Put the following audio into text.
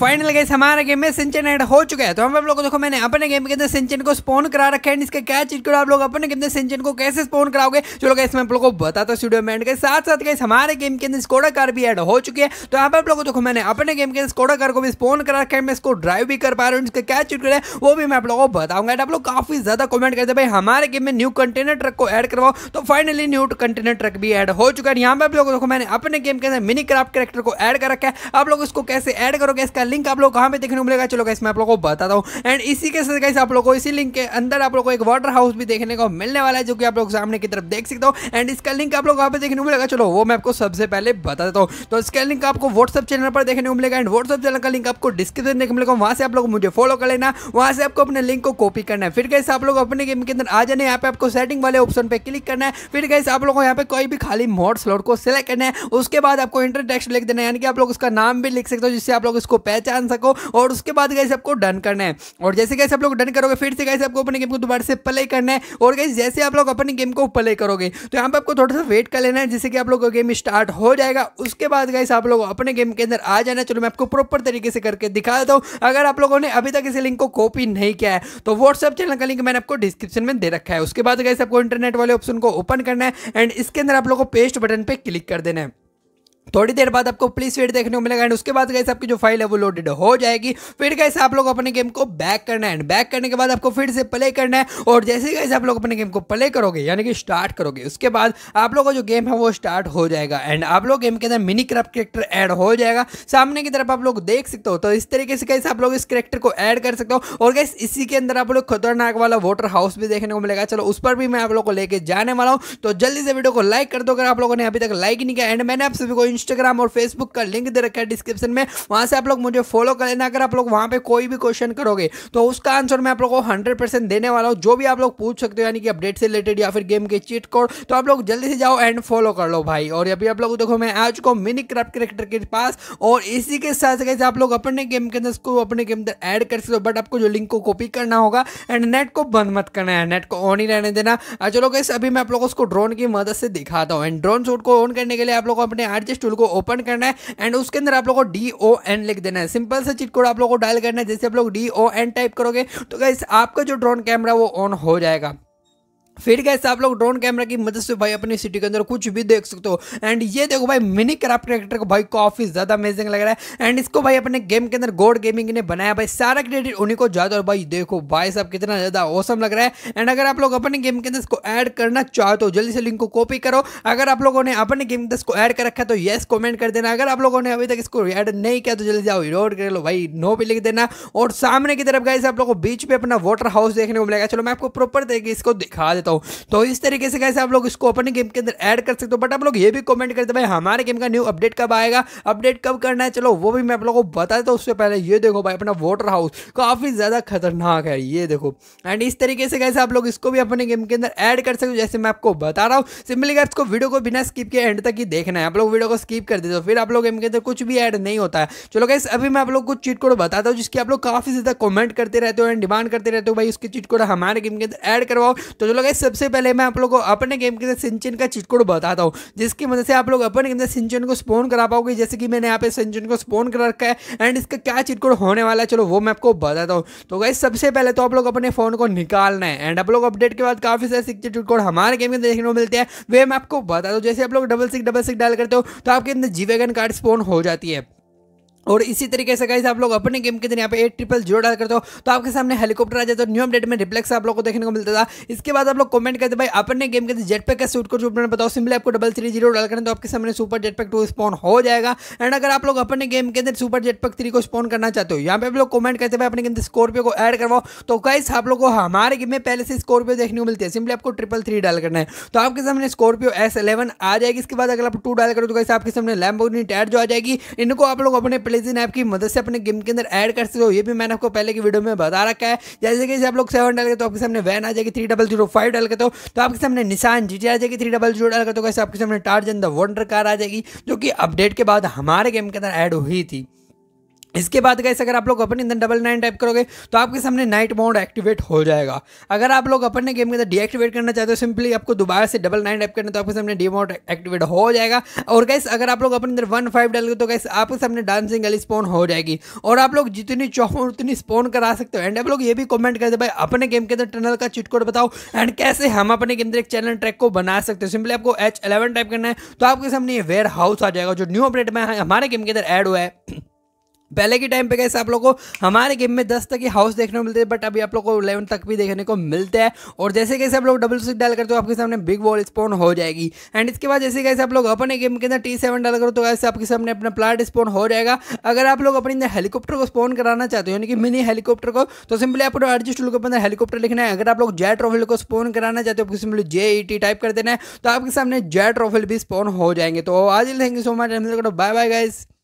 final gas हमारा game में सिंचन add हो चुका है तो हम लोग देखो मैंने अपने गेम के अंदर सिंचन को स्पॉन करा रखा है इसके क्या चीज को आप लोग अपने गेम में सिंचन को कैसे स्पॉन कराओगे चलो गैस मैं आप लोग को बताता हूँ स्टूडियो में एंड के साथ साथ गैस हमारे गेम के अंदर स्कोडा कार भी एड हो चुकी है तो यहाँ पर आप लोग देखो मैंने अपने गेम के अंदर स्कोडा कार को भी स्पोन करा रखा है मैं इसको ड्राइव भी कर पा रहा हूँ इसका क्या चीज है वो भी मैं आप लोगों को बताऊंगा एंड आप लोग काफी ज्यादा कमेंट करते भाई हमारे गेम में न्यू कंटेनर ट्रक को एड करवाओ तो फाइनली न्यू कंटेनर ट्रक भी एड हो चुका है यहाँ पर आप लोग देखो मैंने अपने गेम के अंदर मिनी क्राफ्ट कैरेक्टर को एड कर रखा है आप लोग इसको कैसे एड करोगे इसका लिंक आप लोग कहाँ पे देखने को मिलेगा चलो गाइस मैं आप लोगों को बताता हूँ एंड इसी के साथ गाइस आप लोगों को इसी लिंक के अंदर आप लोगों को एक वाटर हाउस भी देखने को मिलने वाला है जो कि आप लोग सामने की तरफ देख सकते हो एंड इसका लिंक आप लोग कहाँ पे देखने को मिलेगा चलो वो मैं आपको सबसे पहले बता देता हूँ तो इसका लिंक आपको व्हाट्सअप चैनल पर देखने को मिलेगा एंड व्हाट्सअप चैनल का लिंक आपको डिस्क्रिप्शन देखने को मिलेगा वहाँ से आप लोग मुझे फॉलो कर लेना वहाँ से आपको अपने लिंक को कॉपी करना है फिर कैसे आप लोग अपने गेम के अंदर आ जाने यहाँ पे आपको सेटिंग वाले ऑप्शन पर क्लिक करना है फिर कैसे आप लोगों को यहाँ पे कोई भी खाली मोड स्लॉट को सिलेक्ट करना है उसके बाद आपको इंटर टेक्स्ट लिख देना है यानी कि आप लोग उसका नाम भी लिख सकते हो जिससे आप लोग इसको पैसे पहचान सको और उसके बाद गए आपको डन करना है और जैसे कैसे आप लोग डन करोगे फिर से कैसे आपको अपने गेम को दोबारा से प्ले करना है और कैसे जैसे आप लोग अपने गेम को प्ले करोगे तो यहाँ पर आपको थोड़ा सा वेट कर लेना है जिससे कि आप लोग का गेम स्टार्ट हो जाएगा उसके बाद गए आप लोग अपने गेम के अंदर आ जाना चलो मैं आपको प्रॉपर तरीके से करके दिखा देता हूँ अगर आप लोगों ने अभी तक इसे लिंक को कॉपी नहीं किया है तो व्हाट्सअप चैनल का लिंक मैंने आपको डिस्क्रिप्शन में दे रखा है उसके बाद गए आपको इंटरनेट वाले ऑप्शन को ओपन करना है एंड इसके अंदर आप लोग को पेस्ट बटन पर क्लिक कर देना है थोड़ी देर बाद आपको प्लीज वेट देखने को मिलेगा एंड उसके बाद गैस आपकी जो फाइल है वो लोडेड हो जाएगी फिर गैस आप लोग अपने गेम को बैक करना है एंड बैक करने के बाद आपको फिर से प्ले करना है और जैसे गैस आप लोग अपने गेम को प्ले करोगे यानी कि स्टार्ट करोगे उसके बाद आप लोग का जो गेम है वो स्टार्ट हो जाएगा एंड आप लोग गेम के अंदर मिनी क्राफ्ट करेक्टर एड हो जाएगा सामने की तरफ आप लोग देख सकते हो तो इस तरीके से कैसे आप लोग इस करेक्टर को ऐड कर सकते हो और गैस इसी के अंदर आप लोग खतरनाक वाला वाटर हाउस भी देखने को मिलेगा चलो उस पर भी मैं आप लोग को लेके जाने वाला हूँ तो जल्दी से वीडियो को लाइक कर दो अगर आप लोगों ने अभी तक लाइक नहीं किया एंड मैंने आप सभी को इंस्टाग्राम और फेसबुक का लिंक दे रखा है डिस्क्रिप्शन में वहां से आप लोग मुझे फॉलो कर लेना अगर आप लोग वहां पर कोई भी क्वेश्चन करोगे तो उसका आंसर मैं आप लोग को हंड्रेड देने वाला हूँ जो भी आप लोग पूछ सकते हो यानी कि अपडेट से रिलेटेड या फिर गेम के चीट कोड तो आप लोग जल्दी से जाओ एंड फॉलो कर लो भाई और अभी आप लोग देखो मैं आज को मिनी क्राफ्ट करेक्टर के पास और इसी के साथ कैसे आप लोग अपने गेम के अंदर उसको अपने गेम अंदर ऐड कर सकते हो बट आपको जो लिंक को कॉपी करना होगा एंड नेट को बंद मत करना है नेट को ऑन ही रहने देना चलो कैसे अभी मैं आप लोग उसको ड्रोन की मदद से दिखाता हूँ एंड ड्रोन शूट को ऑन करने के लिए आप लोग अपने आर टूल को ओपन करना है एंड उसके अंदर आप लोगों को डी ओ एन लिख देना है सिंपल सा चिट कोड आप लोग को डायल करना है जैसे आप लोग डी ओ एन टाइप करोगे तो गाइस आपका जो ड्रोन कैमरा वो ऑन हो जाएगा फिर कैसे आप लोग ड्रोन कैमरा की मदद से भाई अपनी सिटी के अंदर कुछ भी देख सकते हो एंड ये देखो भाई मिनी क्राफ्ट क्रैक्टर को भाई काफ़ी ज़्यादा अमेजिंग लग रहा है एंड इसको भाई अपने गेम के अंदर गोड गेमिंग ने बनाया भाई सारा क्रेडिट उन्हीं को जाता और भाई देखो भाई साहब कितना ज़्यादा औसम लग रहा है एंड अगर आप लोग अपने गेम के अंदर इसको एड करना चाहो तो जल्दी से लिंक को कॉपी करो अगर आप लोगों ने अपने गेम के अंदर इसको एड कर रखा है तो येस कॉमेंट कर देना अगर आप लोगों ने अभी तक इसको एड नहीं किया तो जल्दी जाओ रोड कर लो भाई नो भी लिख देना और सामने की तरफ गए आप लोग को बीच पे अपना वाटर हाउस देखने को मिलेगा चलो मैं आपको प्रॉपर तरीके इसको दिखा देता देता हूँ तो इस तरीके से कैसे आप लोग इसको अपने गेम के अंदर ऐड कर सकते हो बट आप लोग ये भी कमेंट करते भाई हमारे गेम का न्यू अपडेट कब आएगा अपडेट कब करना है चलो वो भी मैं आप लोगों को बता देता हूँ उससे पहले ये देखो भाई अपना वोटर हाउस काफ़ी ज़्यादा खतरनाक है ये देखो एंड इस तरीके से कैसे आप लोग इसको भी अपने गेम के अंदर ऐड कर सकते हो जैसे मैं आपको बता रहा हूँ सिंपली अगर इसको वीडियो को बिना स्किप के एंड तक ही देखना है आप लोग वीडियो को स्किप कर देते हो फिर आप लोग गेम के अंदर कुछ भी ऐड नहीं होता है चलो गैस अभी मैं आप लोग कुछ चीट कोड बताता हूँ जिसकी आप लोग काफ़ी ज़्यादा कॉमेंट करते रहते हो एंड डिमांड करते रहते हो भाई उसकी चीट कोड हमारे गेम के अंदर ऐड करवाओ तो चलो गैस सबसे पहले मैं आप लोग को अपने गेम के अंदर सिंचन का चिटकोड बताता हूँ जिसकी मदद से आप लोग अपने गेम से सिंचन को स्पोन करा पाओगे जैसे कि मैंने यहाँ पे सिंचन को स्पोन करा रखा है एंड इसका क्या चिटकोड होने वाला है चलो वो मैं आपको बताता हूँ तो गाइज सबसे पहले तो आप लोग अपने फ़ोन को निकालना है एंड आप लोग अपडेट के बाद काफ़ी सारे सिक्के चिटकोड हमारे गेम के देखने को मिलते हैं वे मैं आपको बताता हूँ जैसे आप लोग डबल सिक्स डबल सिक्स डाल करते हो तो आपके अंदर जीवेगन कार्ड स्पोन हो जाती है और इसी तरीके से कहीं आप लोग अपने गेम के दिन यहाँ पे एट ट्रिपल जीरो डाल करते हो तो आपके सामने हेलीकॉप्टर आ जाता है न्यू अपडेट में रिप्लेक्स आप लोग को देखने को मिलता था इसके बाद आप लोग कमेंट करते भाई अपने गेम के जेट पैक का सूट को मैंने बताओ सिंपली आपको डबल थ्री जीरो डाल तो आपके सामने super jet pack two spawn हो जाएगा एंड अगर आप लोग अपने गेम के अंदर सुपर जेट पैक थ्री को स्पॉन करना चाहते हो यहाँ पे आप लोग कमेंट करते भाई अपने गेम स्कॉर्पियो को एड करवाओ तो कई आप लोग को हमारे गेम में पहले से स्कॉर्पियो देखने को मिलती है सिंपली आपको ट्रिपल थ्री डाल करना है तो आपके सामने स्कॉर्पियो एस इलेवन आ जाएगी इसके बाद अगर आप टू डाल करो तो कैसे आपके सामने लैम्बोनी टायर जो आ जाएगी इनको आप लोग अपने प्ले टेलीजिन ऐप की मदद से अपने गेम के अंदर ऐड कर सकते हो ये भी मैंने आपको पहले की वीडियो में बता रखा है जैसे कि आप लोग सेवन डाल के तो आपके सामने वैन आ जाएगी थ्री डबल जीरो फाइव डाल के तो, तो आपके सामने निशान जी आ जाएगी थ्री डबल जीरो डाल के तो कैसे आपके सामने Tarzan the wonder car आ जाएगी जो कि अपडेट के बाद हमारे गेम के अंदर ऐड हुई थी इसके बाद गैस अगर आप लोग अपन अंदर डबल नाइन टाइप करोगे तो आपके सामने नाइट मोड एक्टिवेट हो जाएगा अगर आप लोग अपन ने गेम के अंदर डीएक्टिवेट करना चाहते हो सिंपली आपको दोबारा से डबल नाइन टाइप करना तो आपके सामने डी मोड एक्टिवेट हो जाएगा और गैस अगर आप लोग अपने अंदर वन फाइव डालोगे तो गैस आपके सामने डांसिंग वाली स्पोन हो जाएगी और आप लोग जितनी चौक उतनी स्पोन करा सकते हो एंड आप लोग ये भी कॉमेंट कर दे भाई अपने गेम के अंदर टनल का चिटकोड बताओ एंड कैसे हम अपने गेम अंदर एक चैनल ट्रैक को बना सकते हो सिंपली आपको एच टाइप करना है तो आपके सामने ये वेयर हाउस आ जाएगा जो न्यू अपडेट में हमारे गेम के अंदर एड हुआ है पहले के टाइम पे कैसे आप लोग को हमारे गेम में 10 तक ही हाउस देखने को मिलते हैं बट अभी आप लोग को इलेवन तक भी देखने को मिलते हैं और जैसे कैसे आप लोग डबल सिक्स डाल करते हो आपके सामने बिग बॉल स्पॉन हो जाएगी एंड इसके बाद जैसे कैसे आप लोग अपने गेम के अंदर टी सेवन डाल करो तो कैसे आपके सामने अपना प्लाट स्पॉन हो जाएगा अगर आप लोग अपने अंदर हेलीकॉप्टर को स्पॉन कराना चाहते हो यानी कि मिनी हेलीकॉप्टर को तो सिंपली आप लोग अर्जिस्ट के अपने हेलीकॉप्टर लिखना है अगर आप लोग जेट रोफिल को स्पॉन कराना चाहते हो simply J E T type कर देना है तो आपके सामने जेट रोफिल भी स्पॉन हो जाएंगे तो आज thank you so much bye bye guys